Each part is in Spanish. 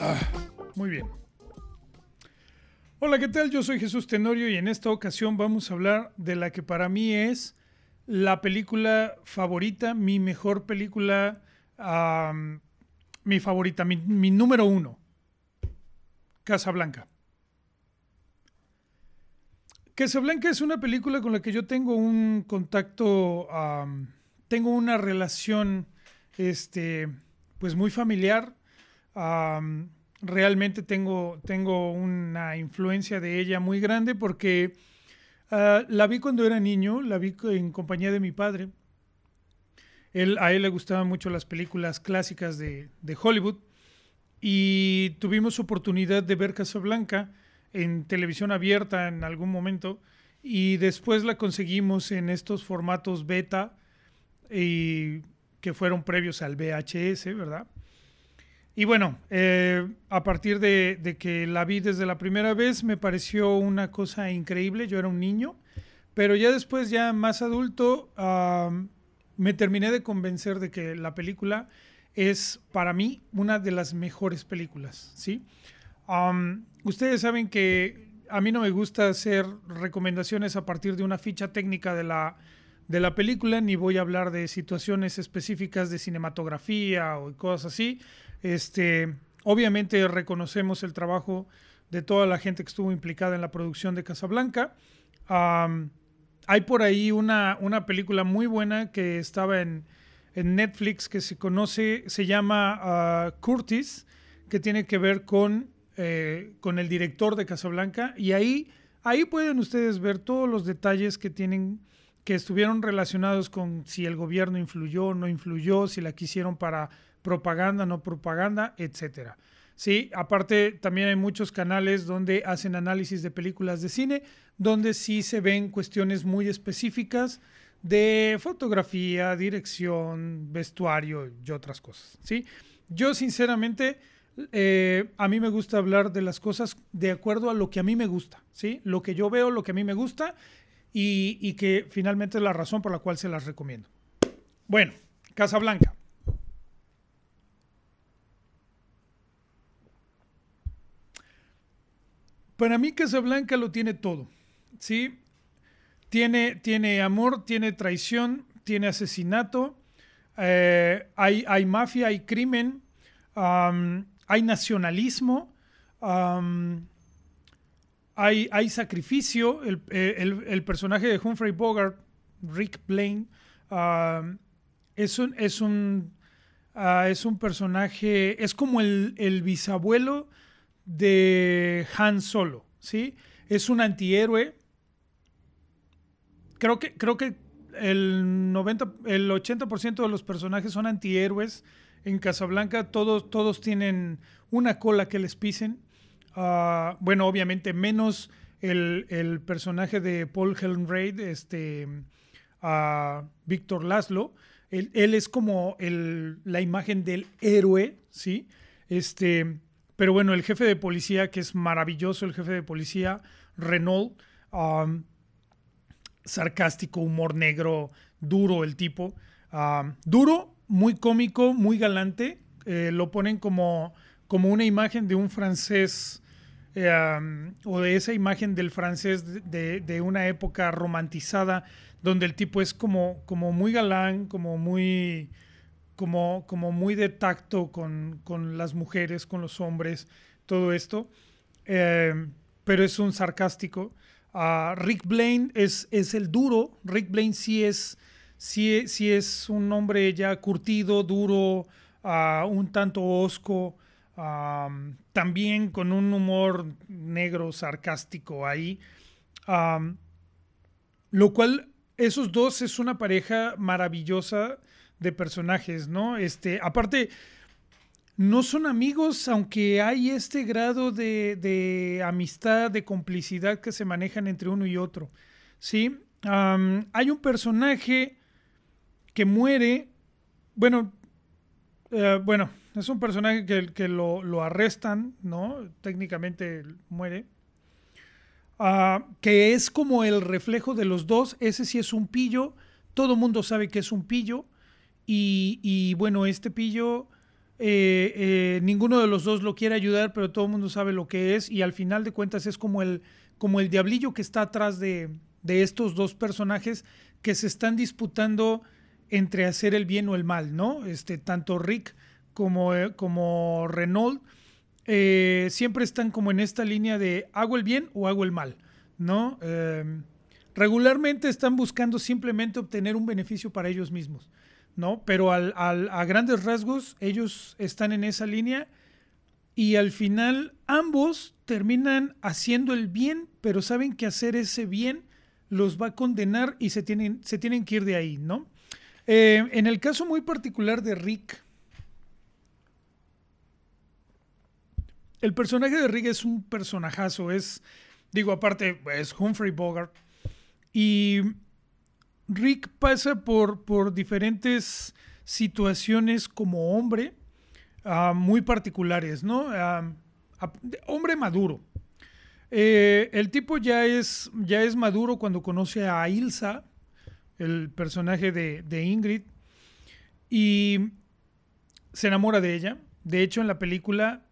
Ah, muy bien. Hola, ¿qué tal? Yo soy Jesús Tenorio y en esta ocasión vamos a hablar de la que para mí es la película favorita, mi mejor película, mi favorita, mi, mi número uno, Casa Blanca. Casablanca es una película con la que yo tengo un contacto, tengo una relación, este, pues muy familiar. realmente tengo, tengo una influencia de ella muy grande porque ah, la vi cuando era niño, la vi en compañía de mi padre. Él, a él le gustaban mucho las películas clásicas de, de Hollywood y tuvimos oportunidad de ver Casablanca en televisión abierta en algún momento y después la conseguimos en estos formatos beta y que fueron previos al VHS, ¿verdad? Y bueno, eh, a partir de, que la vi desde la primera vez me pareció una cosa increíble, yo era un niño, pero ya después, ya más adulto, me terminé de convencer de que la película es para mí una de las mejores películas, ¿sí? ustedes saben que a mí no me gusta hacer recomendaciones a partir de una ficha técnica de la, de la película, ni voy a hablar de situaciones específicas de cinematografía o cosas así. Este, obviamente reconocemos el trabajo de toda la gente que estuvo implicada en la producción de Casablanca. hay por ahí una, una, película muy buena que estaba en, Netflix que se conoce, se llama ah, Curtis, que tiene que ver con eh, con el director de Casablanca y ahí, ahí pueden ustedes ver todos los detalles que tienen que estuvieron relacionados con si el gobierno influyó o no influyó, si la quisieron para propaganda, no propaganda, etcétera. Sí, aparte también hay muchos canales donde hacen análisis de películas de cine, donde sí se ven cuestiones muy específicas de fotografía, dirección, vestuario y otras cosas, ¿sí? Yo sinceramente eh, a mí me gusta hablar de las cosas de acuerdo a lo que a mí me gusta, ¿sí? Lo que yo veo, lo que a mí me gusta y, que finalmente es la razón por la cual se las recomiendo. Bueno, Casa Blanca. Para mí Casa Blanca lo tiene todo, ¿sí? Tiene, tiene amor, tiene traición, tiene asesinato, eh, hay, hay, mafia, hay crimen, hay nacionalismo, hay, sacrificio. Eh, el, personaje de Humphrey Bogart, Rick Blaine, es un, ah, es un, personaje, es como el, bisabuelo de Han Solo, ¿sí? Es un antihéroe. Creo que, creo que el, el 80% de los personajes son antihéroes en Casablanca, todos, todos tienen una cola que les pisen. Ah, bueno, obviamente menos el, personaje de Paul Helmreid, este, ah, Víctor Laszlo. Él, es como la imagen del héroe, ¿sí? Este, pero bueno, el jefe de policía, que es maravilloso, el jefe de policía, Renault, sarcástico, humor negro, duro el tipo. duro muy cómico, muy galante. Eh, lo ponen como, como una imagen de un francés eh, o de esa imagen del francés de, una época romantizada, donde el tipo es como, como muy galán, como muy, como, como muy de tacto con, las mujeres, con los hombres, todo esto. Em, pero es un sarcástico. Ah, Rick Blaine es, es el duro. Rick Blaine sí es e, si es un hombre ya curtido, duro, ah, un tanto osco, también con un humor negro, sarcástico ahí. lo cual, esos dos es una pareja maravillosa de personajes, ¿no? Este, aparte, no son amigos, aunque hay este grado de, amistad, de complicidad que se manejan entre uno y otro. ¿sí? hay un personaje que muere, bueno, eh, bueno, es un personaje que, lo, arrestan, ¿no? Técnicamente muere. Ah, que es como el reflejo de los dos, ese sí es un pillo, todo mundo sabe que es un pillo, y, bueno, este pillo, eh, eh, ninguno de los dos lo quiere ayudar, pero todo el mundo sabe lo que es, y al final de cuentas es como el, como el diablillo que está atrás de, de estos dos personajes que se están disputando entre hacer el bien o el mal, ¿no? Este, tanto Rick como, eh, como Renault eh, siempre están como en esta línea de hago el bien o hago el mal, ¿no? Em, regularmente están buscando simplemente obtener un beneficio para ellos mismos, ¿no? Pero a grandes rasgos ellos están en esa línea y al final ambos terminan haciendo el bien, pero saben que hacer ese bien los va a condenar y se tienen, se tienen que ir de ahí, ¿no? Eh, en el caso muy particular de Rick, el personaje de Rick es un personajazo, es, digo, aparte, es Humphrey Bogart. Y Rick pasa por, diferentes situaciones como hombre, ah, muy particulares, ¿no? Ah, hombre maduro. Eh, el tipo ya es, ya es maduro cuando conoce a Ilsa, el personaje de, Ingrid, y se enamora de ella. De hecho, en la película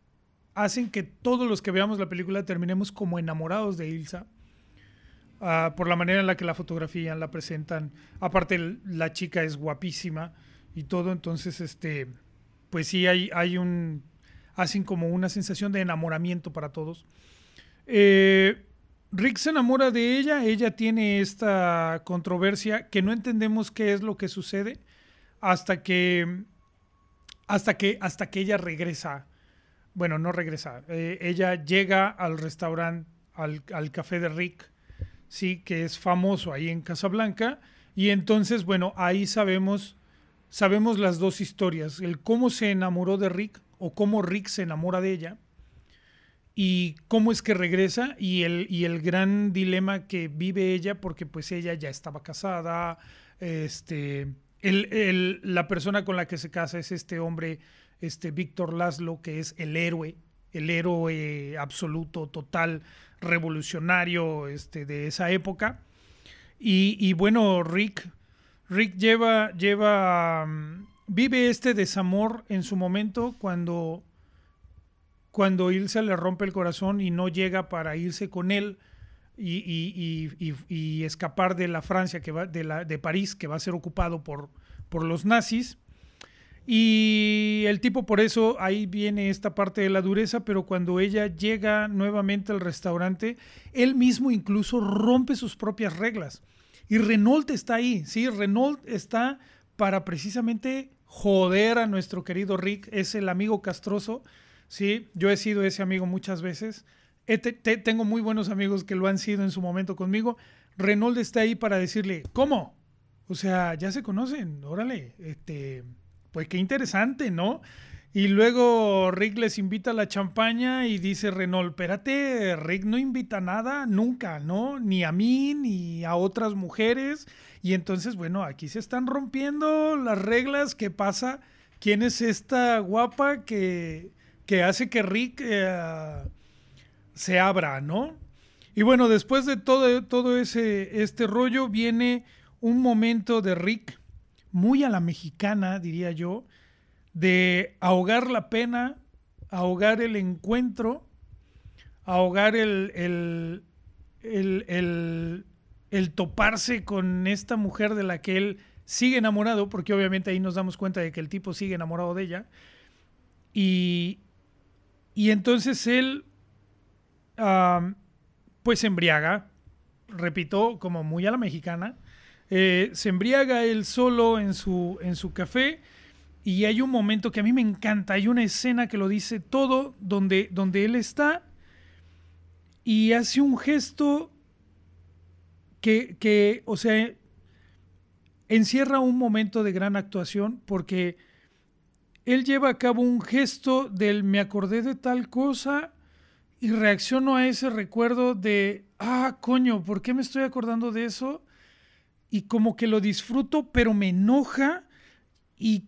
hacen que todos los que veamos la película terminemos como enamorados de Ilsa. Ah, por la manera en la que la fotografían, la presentan. Aparte, la chica es guapísima y todo, entonces, este, pues sí, hay, hay un, hacen como una sensación de enamoramiento para todos. Eh, Rick se enamora de ella, ella tiene esta controversia que no entendemos qué es lo que sucede hasta que hasta que hasta que ella regresa. Bueno, no regresa. Eh, ella llega al restaurante, al, al, café de Rick, sí, que es famoso ahí en Casablanca. Y entonces, bueno, ahí sabemos, sabemos las dos historias, el cómo se enamoró de Rick o cómo Rick se enamora de ella y cómo es que regresa y el, y el gran dilema que vive ella, porque pues ella ya estaba casada, este, la persona con la que se casa es este hombre, este Víctor Laszlo, que es el héroe, el héroe absoluto, total, revolucionario este, de esa época. Y, y bueno, Rick, Rick lleva, lleva, mm, vive este desamor en su momento cuando cuando Ilsa le rompe el corazón y no llega para irse con él y, escapar de la Francia, que va, de, la, de París, que va a ser ocupado por, por los nazis. Y el tipo por eso ahí viene esta parte de la dureza, pero cuando ella llega nuevamente al restaurante, él mismo incluso rompe sus propias reglas. Y Renault está ahí, ¿sí? Renault está para precisamente joder a nuestro querido Rick, es el amigo castroso Sí, yo he sido ese amigo muchas veces. tengo muy buenos amigos que lo han sido en su momento conmigo. Renault está ahí para decirle, ¿cómo? O sea, ya se conocen, órale, este, pues qué interesante, ¿no? Y luego Rick les invita a la champaña y dice Renault, espérate, Rick no invita nada nunca, ¿no? Ni a mí, ni a otras mujeres. Y entonces, bueno, aquí se están rompiendo las reglas. ¿Qué pasa? ¿Quién es esta guapa que, que hace que Rick eh, se abra, ¿no? Y bueno, después de todo, todo ese, este rollo viene un momento de Rick, muy a la mexicana, diría yo, de ahogar la pena, ahogar el encuentro, ahogar el, el, el toparse con esta mujer de la que él sigue enamorado, porque obviamente ahí nos damos cuenta de que el tipo sigue enamorado de ella. Y, y entonces él, pues se embriaga, repito, como muy a la mexicana, eh, se embriaga él solo en su, en su café y hay un momento que a mí me encanta, hay una escena que lo dice todo, donde, donde él está y hace un gesto que, que, o sea, encierra un momento de gran actuación porque él lleva a cabo un gesto del me acordé de tal cosa y reacciono a ese recuerdo de, ah, coño, ¿por qué me estoy acordando de eso? Y como que lo disfruto, pero me enoja y,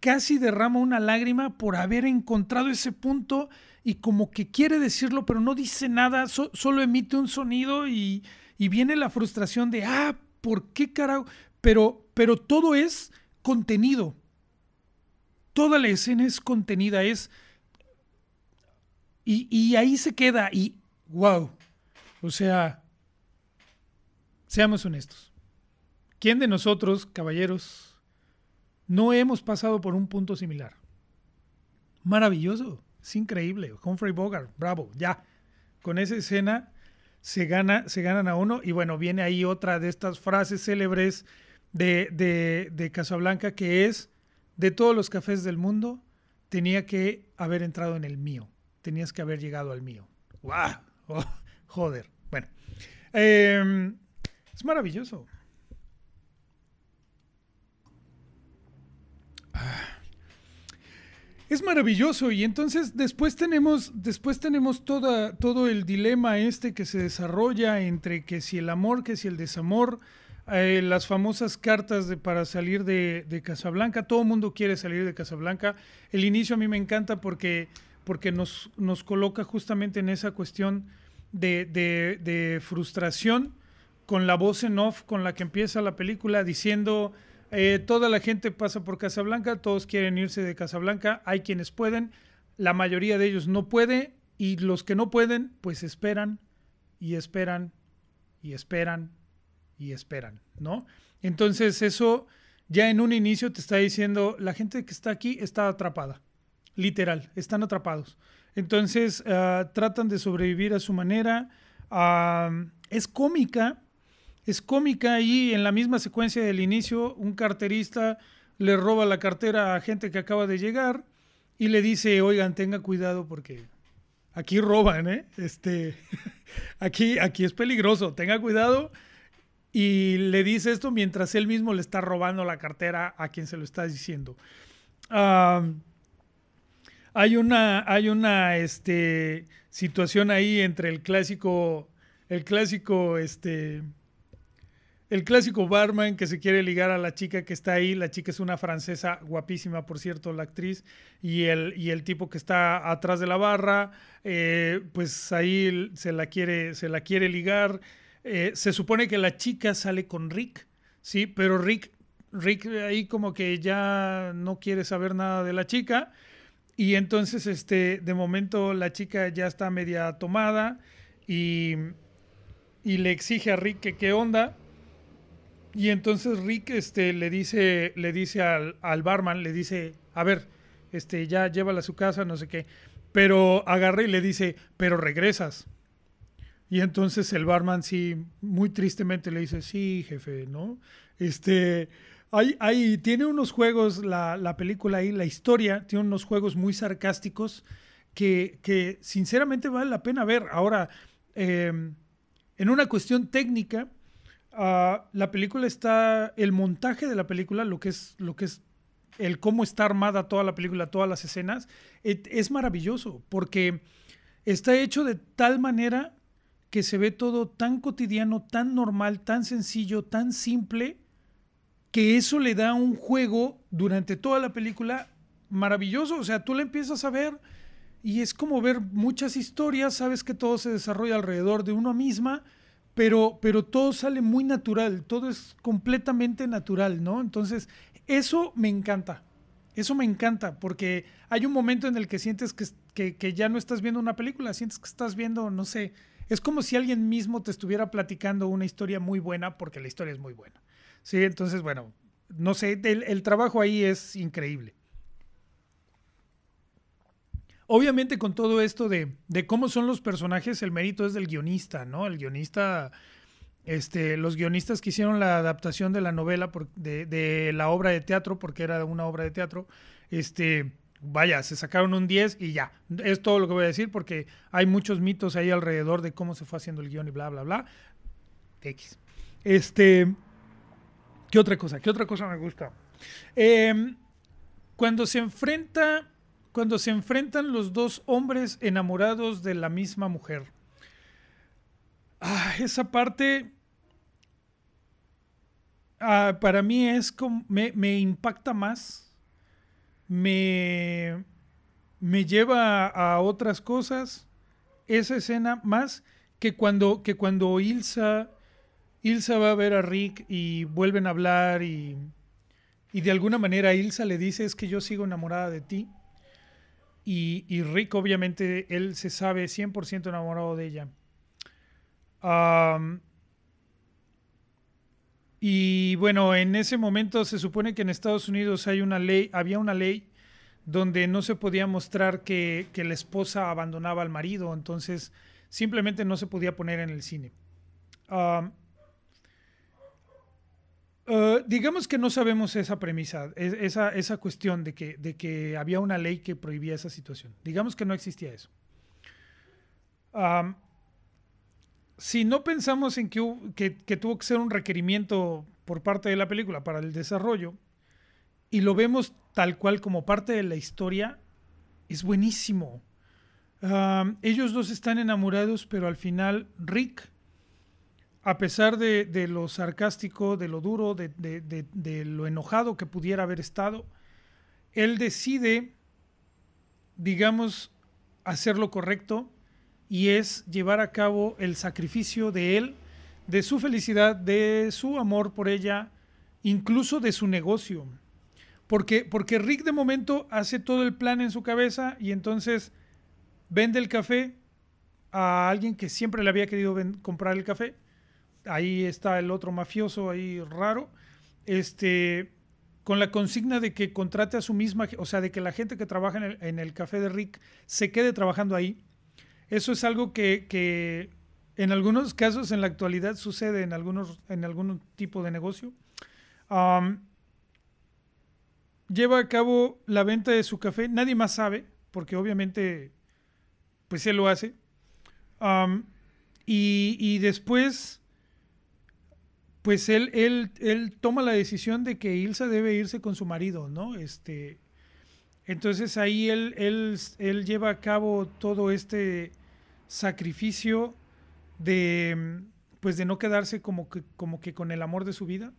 casi derrama una lágrima por haber encontrado ese punto y como que quiere decirlo, pero no dice nada, solo emite un sonido y, viene la frustración de, ah, ¿por qué carajo? Pero, pero todo es contenido, toda la escena es contenida, es... Y, ahí se queda y, wow, o sea, seamos honestos. ¿Quién de nosotros, caballeros, no hemos pasado por un punto similar? Maravilloso, es increíble. Humphrey Bogart, bravo, ya. Con esa escena se, gana, se ganan a uno. Y bueno, viene ahí otra de estas frases célebres de, de, de Casablanca que es, de todos los cafés del mundo, tenía que haber entrado en el mío. Tenías que haber llegado al mío. ¡Guau! Oh, joder. Bueno, em, es maravilloso. Es maravilloso y entonces después tenemos, después tenemos toda, todo el dilema este que se desarrolla entre que si el amor, que si el desamor, eh, las famosas cartas de, para salir de, Casablanca. Todo el mundo quiere salir de Casablanca. El inicio a mí me encanta porque, porque nos, coloca justamente en esa cuestión de, frustración con la voz en off con la que empieza la película diciendo... Eh, toda la gente pasa por Casablanca, todos quieren irse de Casablanca, hay quienes pueden, la mayoría de ellos no puede y los que no pueden, pues esperan y esperan y esperan y esperan, ¿no? Entonces eso ya en un inicio te está diciendo, la gente que está aquí está atrapada, literal, están atrapados. Entonces ah, tratan de sobrevivir a su manera. es cómica, es cómica y en la misma secuencia del inicio, un carterista le roba la cartera a gente que acaba de llegar y le dice, oigan, tenga cuidado porque aquí roban, ¿eh? Este, aquí, aquí es peligroso, tenga cuidado y le dice esto mientras él mismo le está robando la cartera a quien se lo está diciendo. hay una, hay una este, situación ahí entre el clásico, el clásico, este, el clásico barman que se quiere ligar a la chica que está ahí, la chica es una francesa guapísima, por cierto, la actriz, y el, y el tipo que está atrás de la barra, eh, pues ahí se la quiere, se la quiere ligar, eh, se supone que la chica sale con Rick, sí, pero Rick, Rick ahí como que ya no quiere saber nada de la chica. Y entonces, este, de momento la chica ya está media tomada y, le exige a Rick que qué onda. Y entonces Rick este, le dice, le dice al, barman, le dice, a ver, este, ya llévala a su casa, no sé qué. Pero agarra y le dice, pero regresas. Y entonces el barman sí, muy tristemente le dice, sí, jefe, ¿no? Este, hay, hay, tiene unos juegos, la, película ahí, la historia, tiene unos juegos muy sarcásticos que, sinceramente vale la pena ver. Ahora, em, en una cuestión técnica, ah, la película está, el montaje de la película, lo que es, lo que es el cómo está armada toda la película, todas las escenas, es maravilloso porque está hecho de tal manera que se ve todo tan cotidiano, tan normal, tan sencillo, tan simple, que eso le da un juego durante toda la película maravilloso. O sea, tú la empiezas a ver y es como ver muchas historias, sabes que todo se desarrolla alrededor de una misma, pero, pero todo sale muy natural, todo es completamente natural, ¿no? Entonces, eso me encanta. Eso me encanta, porque hay un momento en el que sientes que, que, que ya no estás viendo una película, sientes que estás viendo, no sé, es como si alguien mismo te estuviera platicando una historia muy buena, porque la historia es muy buena. Sí, entonces, bueno, no sé, el, trabajo ahí es increíble. Obviamente con todo esto de, cómo son los personajes, el mérito es del guionista, ¿no? El guionista, este, los guionistas que hicieron la adaptación de la novela, de, de la obra de teatro, porque era una obra de teatro, este, vaya, se sacaron un 10 y ya. Es todo lo que voy a decir porque hay muchos mitos ahí alrededor de cómo se fue haciendo el guión y bla, bla, bla. X. Este, ¿qué otra cosa? ¿Qué otra cosa me gusta? Em, cuando se enfrenta, cuando se enfrentan los dos hombres enamorados de la misma mujer. Ah, esa parte ah, para mí es como, me impacta más me, lleva a otras cosas esa escena más que cuando, que cuando Ilsa, va a ver a Rick y vuelven a hablar y, y de alguna manera Ilsa le dice es que yo sigo enamorada de ti. Y, Rick obviamente él se sabe 100% enamorado de ella. Ah... Y bueno, en ese momento se supone que en Estados Unidos hay una ley, había una ley donde no se podía mostrar que, la esposa abandonaba al marido, entonces simplemente no se podía poner en el cine. Eh, digamos que no sabemos esa premisa, esa, cuestión de que, había una ley que prohibía esa situación. Digamos que no existía eso si no pensamos en que, que, tuvo que ser un requerimiento por parte de la película para el desarrollo y lo vemos tal cual como parte de la historia, es buenísimo. ellos dos están enamorados, pero al final Rick, a pesar de, lo sarcástico, de lo duro, de lo enojado que pudiera haber estado, él decide, digamos, hacer lo correcto y es llevar a cabo el sacrificio de él, de su felicidad, de su amor por ella, incluso de su negocio. Porque, porque Rick de momento hace todo el plan en su cabeza y entonces vende el café a alguien que siempre le había querido comprar el café. Ahí está el otro mafioso ahí raro. Este, con la consigna de que contrate a su misma, o sea, de que la gente que trabaja en el, en el café de Rick se quede trabajando ahí eso es algo que, en algunos casos en la actualidad sucede en, algunos, en algún tipo de negocio. lleva a cabo la venta de su café, nadie más sabe, porque obviamente pues él lo hace. y, después, pues él, él, él, toma la decisión de que Ilsa debe irse con su marido, ¿no? Este, entonces ahí él, él, él lleva a cabo todo este sacrificio de, pues de no quedarse como que, como que con el amor de su vida,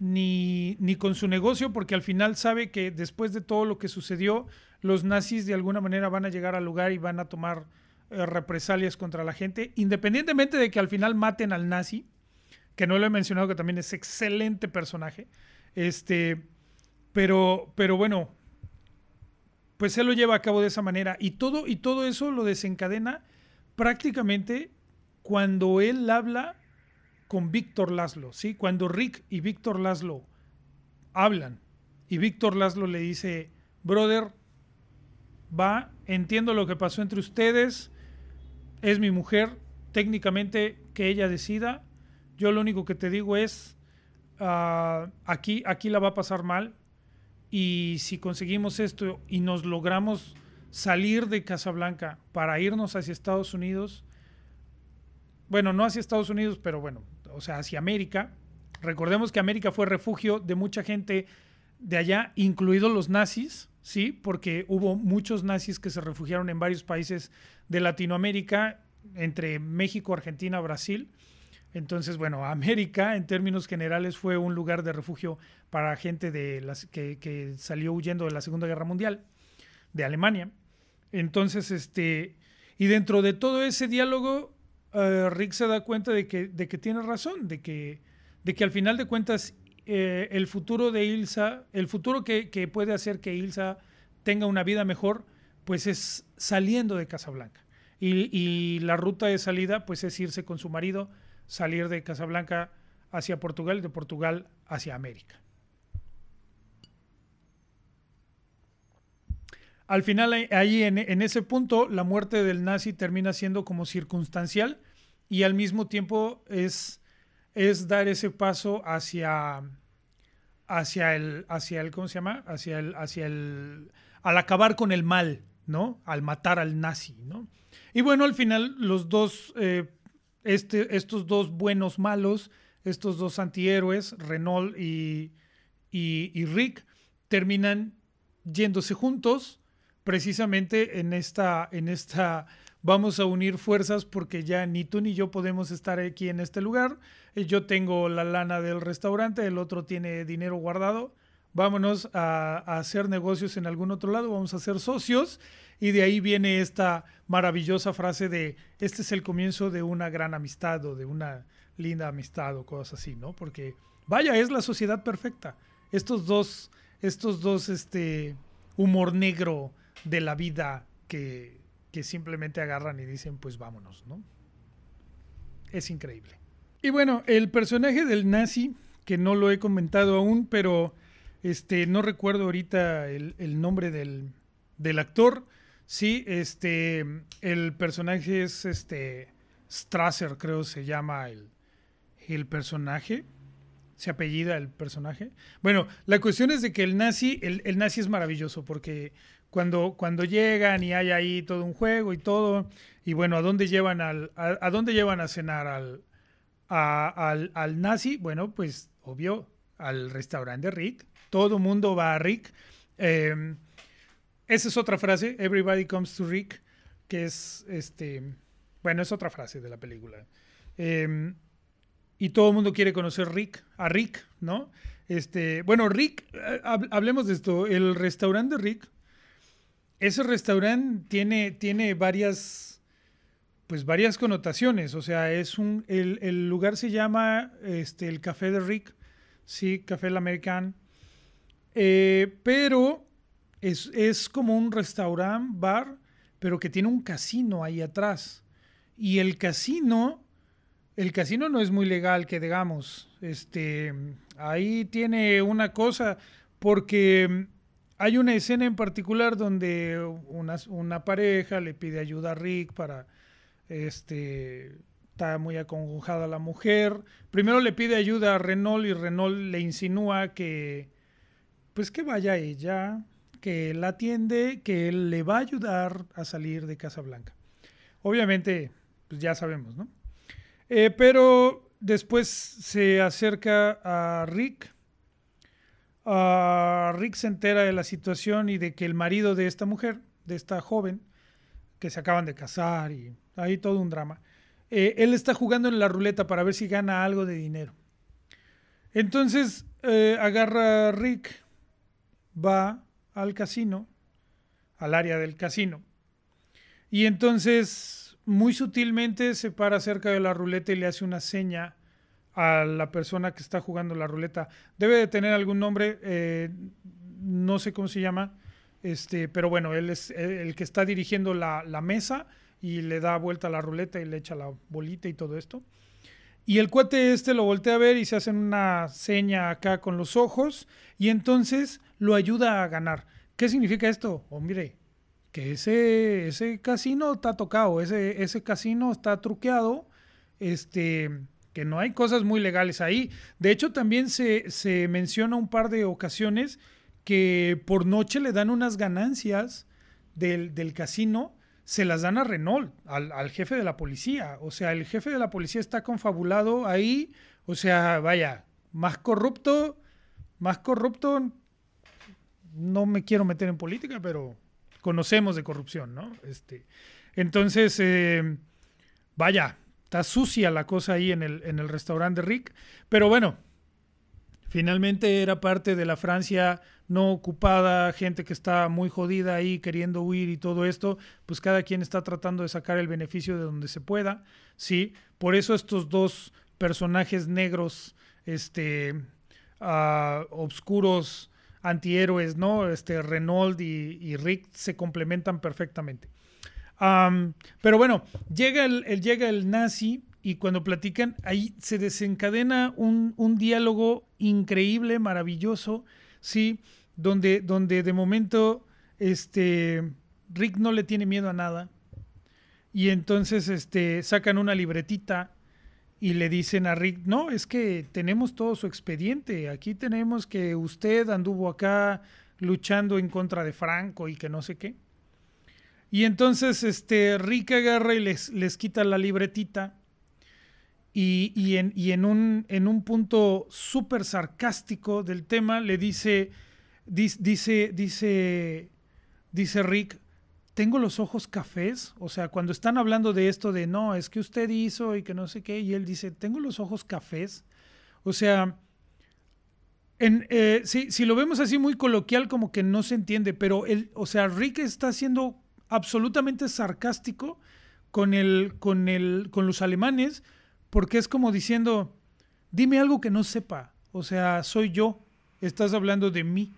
ni, ni con su negocio, porque al final sabe que después de todo lo que sucedió, los nazis de alguna manera van a llegar al lugar y van a tomar eh, represalias contra la gente, independientemente de que al final maten al nazi, que no lo he mencionado, que también es excelente personaje, este, pero, pero bueno, pues él lo lleva a cabo de esa manera y todo, y todo eso lo desencadena prácticamente cuando él habla con Víctor Laszlo, ¿sí? Cuando Rick y Víctor Laszlo hablan y Víctor Laszlo le dice, brother, va, entiendo lo que pasó entre ustedes, es mi mujer, técnicamente que ella decida, yo lo único que te digo es, ah, aquí, aquí la va a pasar mal y si conseguimos esto y nos logramos salir de Casablanca para irnos hacia Estados Unidos, bueno, no hacia Estados Unidos, pero bueno, o sea, hacia América. Recordemos que América fue refugio de mucha gente de allá, incluidos los nazis, ¿sí? Porque hubo muchos nazis que se refugiaron en varios países de Latinoamérica, entre México, Argentina, Brasil. Entonces, bueno, América en términos generales fue un lugar de refugio para gente de las, que, que salió huyendo de la Segunda Guerra Mundial, de Alemania. Entonces, este, y dentro de todo ese diálogo, eh, Rick se da cuenta de que, tiene razón, de que, de que al final de cuentas eh, el futuro de Ilsa, el futuro que, puede hacer que Ilsa tenga una vida mejor, pues es saliendo de Casablanca. Y, y, la ruta de salida, pues es irse con su marido, salir de Casablanca hacia Portugal de Portugal hacia América. Al final, ahí en, ese punto, la muerte del nazi termina siendo como circunstancial y al mismo tiempo es, es dar ese paso hacia, hacia el, hacia el, ¿cómo se llama? Hacia el, hacia el, al acabar con el mal, ¿no? Al matar al nazi, ¿no? Y bueno, al final, los dos, eh, este, estos dos buenos malos, estos dos antihéroes, Renault y, y, y Rick, terminan yéndose juntos precisamente en esta, en esta, vamos a unir fuerzas porque ya ni tú ni yo podemos estar aquí en este lugar. Eh, yo tengo la lana del restaurante, el otro tiene dinero guardado. Vámonos a, hacer negocios en algún otro lado, vamos a ser socios. Y de ahí viene esta maravillosa frase de, este es el comienzo de una gran amistad o de una linda amistad o cosas así, ¿no? Porque, vaya, es la sociedad perfecta. Estos dos, estos dos, este, humor negro, de la vida que, simplemente agarran y dicen, pues vámonos, ¿no? Es increíble. Y bueno, el personaje del nazi, que no lo he comentado aún, pero este, no recuerdo ahorita el, nombre del, actor. Sí, este, el personaje es este, Strasser, creo se llama el, personaje. Se apellida el personaje. Bueno, la cuestión es de que el nazi, el, el nazi es maravilloso porque cuando, cuando llegan y hay ahí todo un juego y todo. Y bueno, ¿a dónde llevan al, a, dónde llevan a cenar al, al, nazi? Bueno, pues obvio, al restaurante Rick. Todo mundo va a Rick. Em, esa es otra frase, Everybody Comes to Rick, que es este. Bueno, es otra frase de la película. Em, y todo el mundo quiere conocer Rick, a Rick, ¿no? Este, bueno, Rick, eh, hablemos de esto. El restaurante Rick ese restaurante tiene, tiene varias, pues varias connotaciones. O sea, es un, el, lugar se llama este, el Café de Rick, sí, Café American. Eh, pero es, es, como un restaurante, bar, pero que tiene un casino ahí atrás. Y el casino, el casino no es muy legal, que digamos. Este, ahí tiene una cosa, porque hay una escena en particular donde una, pareja le pide ayuda a Rick para, este, está muy aconjujada la mujer. Primero le pide ayuda a Renault y Renault le insinúa que, pues que vaya ella, que la atiende, que él le va a ayudar a salir de Casablanca. Obviamente, pues ya sabemos, ¿no? Eh, pero después se acerca a Rick Ah, Rick se entera de la situación y de que el marido de esta mujer, de esta joven, que se acaban de casar y ahí todo un drama, eh, él está jugando en la ruleta para ver si gana algo de dinero. Entonces eh, agarra a Rick, va al casino, al área del casino, y entonces muy sutilmente se para cerca de la ruleta y le hace una seña a la persona que está jugando la ruleta. Debe de tener algún nombre, eh, no sé cómo se llama, este, pero bueno, él es eh, el que está dirigiendo la, mesa y le da vuelta a la ruleta y le echa la bolita y todo esto. Y el cuate este lo voltea a ver y se hacen una seña acá con los ojos y entonces lo ayuda a ganar. ¿Qué significa esto? Hombre, que ese, ese casino está tocado, ese, ese casino está truqueado, este, que no hay cosas muy legales ahí. De hecho, también se, menciona un par de ocasiones que por noche le dan unas ganancias del, casino, se las dan a Renault, al, jefe de la policía. O sea, el jefe de la policía está confabulado ahí. O sea, vaya, más corrupto, más corrupto. No me quiero meter en política, pero conocemos de corrupción, ¿no? Este, entonces, eh, vaya, está sucia la cosa ahí en el, en el restaurante de Rick. Pero bueno, finalmente era parte de la Francia no ocupada, gente que está muy jodida ahí queriendo huir y todo esto, pues cada quien está tratando de sacar el beneficio de donde se pueda, ¿sí? Por eso estos dos personajes negros, este, ah, obscuros, antihéroes, ¿no? Este, Renault y Rick se complementan perfectamente pero bueno, llega el, llega el nazi y cuando platican, ahí se desencadena un, un diálogo increíble, maravilloso, ¿sí? Donde, donde de momento este, Rick no le tiene miedo a nada. Y entonces este, sacan una libretita y le dicen a Rick, no, es que tenemos todo su expediente, aquí tenemos que usted anduvo acá luchando en contra de Franco y que no sé qué. Y entonces este, Rick agarra y les, les quita la libretita. Y, en, un, en un punto súper sarcástico del tema le dice, dice, dice, dice Rick, tengo los ojos cafés, o sea, cuando están hablando de esto de no, es que usted hizo y que no sé qué, y él dice, tengo los ojos cafés, o sea, eh, si, lo vemos así muy coloquial, como que no se entiende, pero él, o sea, Rick está haciendo absolutamente sarcástico con, el, con, con los alemanes, porque es como diciendo, dime algo que no sepa, o sea, soy yo, estás hablando de mí,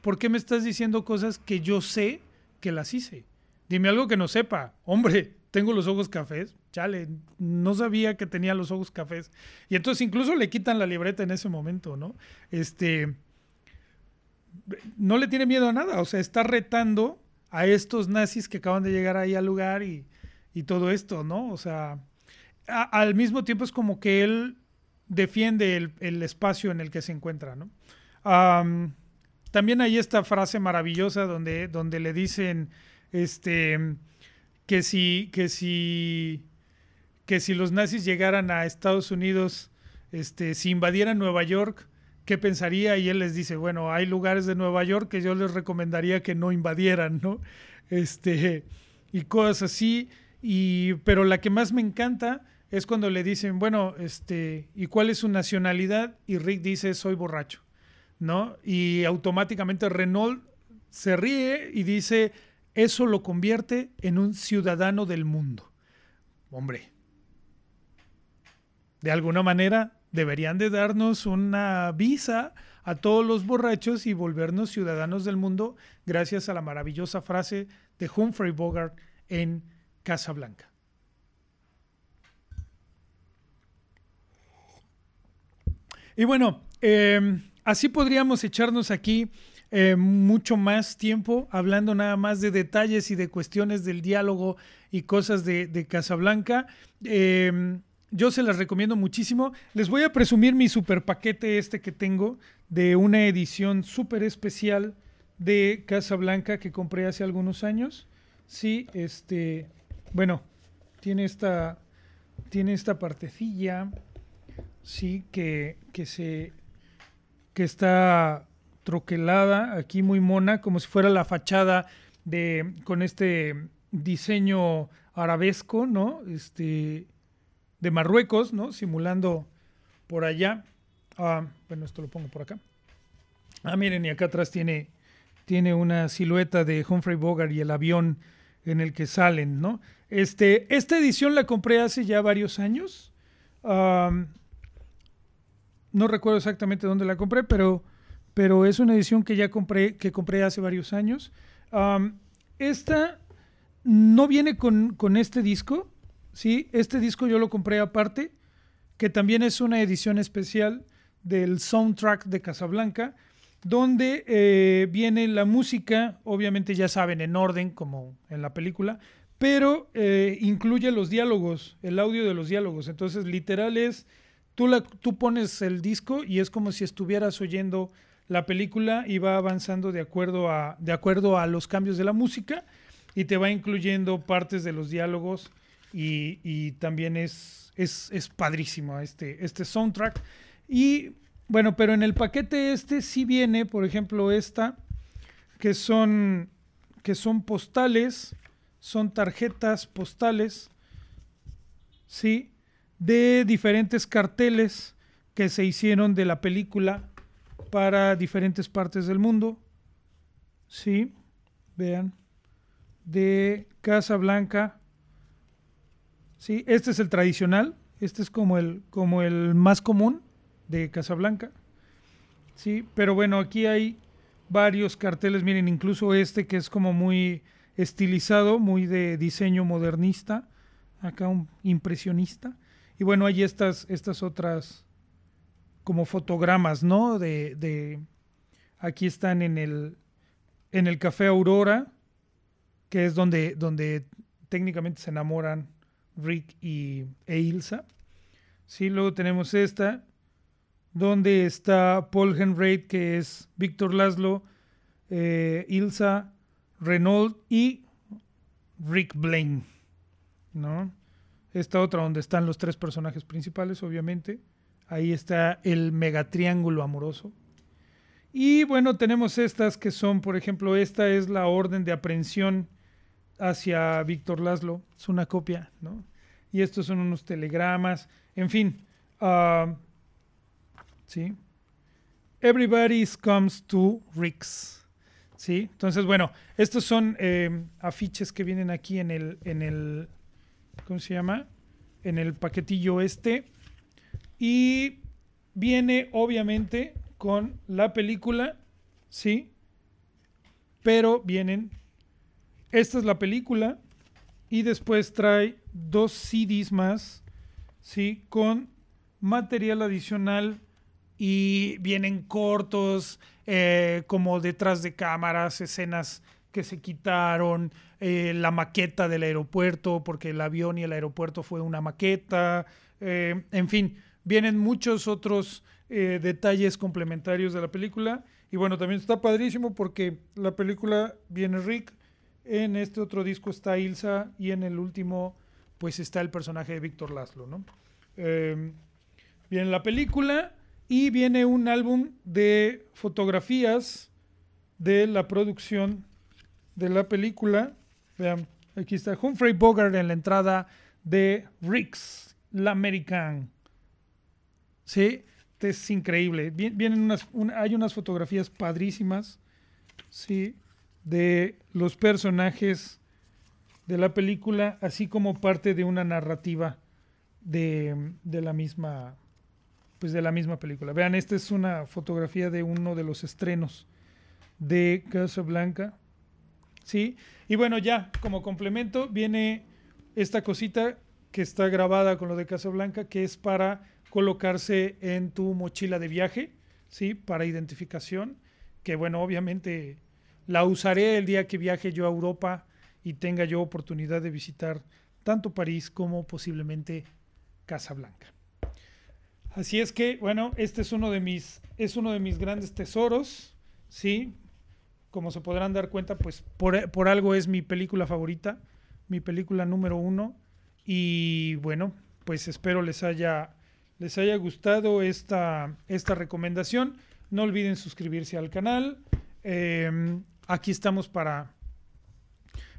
¿por qué me estás diciendo cosas que yo sé que las hice? Dime algo que no sepa, hombre, tengo los ojos cafés, chale, no sabía que tenía los ojos cafés. Y entonces incluso le quitan la libreta en ese momento, ¿no? Este, no le tiene miedo a nada, o sea, está retando a estos nazis que acaban de llegar ahí al lugar y, todo esto, ¿no? O sea, al mismo tiempo es como que él defiende el, espacio en el que se encuentra, ¿no? también hay esta frase maravillosa donde, donde le dicen este, que, si, que, que si los nazis llegaran a Estados Unidos, este, si invadieran Nueva York, qué pensaría y él les dice, bueno, hay lugares de Nueva York que yo les recomendaría que no invadieran, ¿no? Este, y cosas así, y, pero la que más me encanta es cuando le dicen, bueno, este, ¿y cuál es su nacionalidad? Y Rick dice, soy borracho, ¿no? Y automáticamente Renault se ríe y dice, eso lo convierte en un ciudadano del mundo. Hombre, de alguna manera deberían de darnos una visa a todos los borrachos y volvernos ciudadanos del mundo gracias a la maravillosa frase de Humphrey Bogart en Casablanca. Y bueno, em, así podríamos echarnos aquí em, mucho más tiempo hablando nada más de detalles y de cuestiones del diálogo y cosas de, Casablanca. Em, yo se las recomiendo muchísimo. Les voy a presumir mi super paquete este que tengo de una edición súper especial de Casa Blanca que compré hace algunos años. Sí, este, bueno, tiene esta, tiene esta partecilla, sí, que, que se, que está troquelada aquí muy mona, como si fuera la fachada de, con este diseño arabesco, ¿no? Este, de Marruecos, ¿no? Simulando por allá. Ah, bueno, esto lo pongo por acá. Ah, miren, y acá atrás tiene, tiene una silueta de Humphrey Bogart y el avión en el que salen, ¿no? Este, esta edición la compré hace ya varios años. no recuerdo exactamente dónde la compré, pero, pero es una edición que ya compré, que compré hace varios años. esta no viene con, con este disco, ¿sí? Este disco yo lo compré aparte, que también es una edición especial del soundtrack de Casablanca, donde eh, viene la música, obviamente ya saben, en orden como en la película, pero eh, incluye los diálogos, el audio de los diálogos. Entonces, literal es, tú, la, tú pones el disco y es como si estuvieras oyendo la película y va avanzando de acuerdo a, de acuerdo a los cambios de la música y te va incluyendo partes de los diálogos y, también es, es, es, padrísimo este, este soundtrack. Y bueno, pero en el paquete este sí viene, por ejemplo, esta, que son, que son postales, son tarjetas postales, ¿sí? De diferentes carteles que se hicieron de la película para diferentes partes del mundo, ¿sí? Vean, de Casa Blanca Sí, este es el tradicional, este es como el, como el más común de Casablanca. Sí, pero bueno, aquí hay varios carteles, miren, incluso este que es como muy estilizado, muy de diseño modernista, acá un impresionista. Y bueno, hay estas, estas otras como fotogramas, ¿no? de aquí están en el, en el Café Aurora, que es donde, donde técnicamente se enamoran Rick y, e Ilsa. Sí, luego tenemos esta, donde está Paul Henreid, que es Víctor Laszlo, eh, Ilsa Renault y Rick Blaine, ¿no? Esta otra donde están los tres personajes principales, obviamente. Ahí está el megatriángulo amoroso. Y bueno, tenemos estas que son, por ejemplo, esta es la orden de aprehensión hacia Víctor Laszlo, es una copia, ¿no? Y estos son unos telegramas, en fin. Ah, ¿Sí? Everybody comes to Ricks. ¿Sí? Entonces, bueno, estos son eh, afiches que vienen aquí en el, en el, ¿cómo se llama? En el paquetillo este. Y viene, obviamente, con la película, ¿sí? Pero vienen esta es la película. Y después trae dos CDs más, ¿sí? Con material adicional y vienen cortos, eh, como detrás de cámaras, escenas que se quitaron, eh, la maqueta del aeropuerto, porque el avión y el aeropuerto fue una maqueta, eh, en fin, vienen muchos otros detalles complementarios de la película. Y bueno, también está padrísimo porque la película viene rica en este otro disco está Ilsa y en el último pues está el personaje de Víctor Laszlo, ¿no? Em, viene la película y viene un álbum de fotografías de la producción de la película. Vean, aquí está Humphrey Bogart en la entrada de Rix, la American. Sí, es increíble. Vienen unas, hay unas fotografías padrísimas. Sí de los personajes de la película, así como parte de una narrativa de, la misma pues de la misma película. Vean, esta es una fotografía de uno de los estrenos de Casablanca. ¿Sí? Y bueno, ya como complemento viene esta cosita que está grabada con lo de Casablanca, que es para colocarse en tu mochila de viaje, ¿sí? Para identificación, que bueno, obviamente la usaré el día que viaje yo a Europa y tenga yo oportunidad de visitar tanto París como posiblemente Casablanca. Así es que, bueno, este es uno de mis, es uno de mis grandes tesoros, ¿sí? Como se podrán dar cuenta, pues por, algo es mi película favorita, mi película número uno. Y bueno, pues espero les haya, les haya gustado esta, esta recomendación. No olviden suscribirse al canal. Em, aquí estamos para,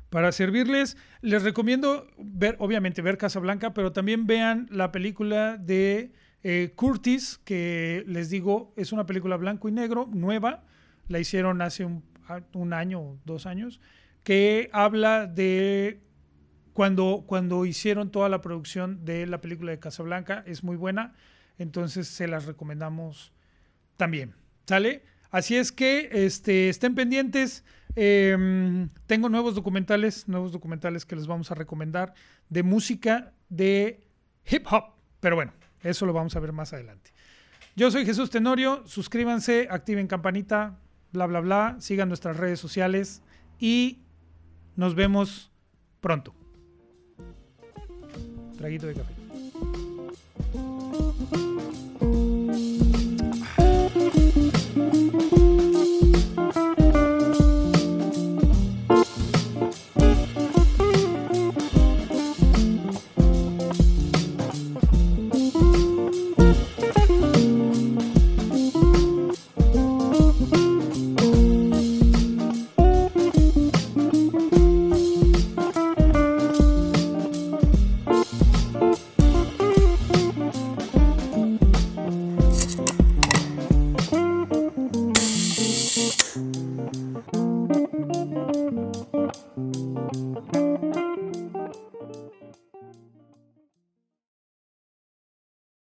para servirles. Les recomiendo ver, obviamente, ver Casablanca, pero también vean la película de eh, Curtis, que les digo, es una película blanco y negro, nueva. La hicieron hace un, un año, dos años, que habla de cuando, cuando hicieron toda la producción de la película de Casablanca. Es muy buena, entonces se las recomendamos también. ¿Sale? Así es que este, estén pendientes. Em, tengo nuevos documentales, nuevos documentales que les vamos a recomendar de música de hip hop. Pero bueno, eso lo vamos a ver más adelante. Yo soy Jesús Tenorio. Suscríbanse, activen campanita, bla, bla, bla. Sigan nuestras redes sociales y nos vemos pronto. Traguito de café.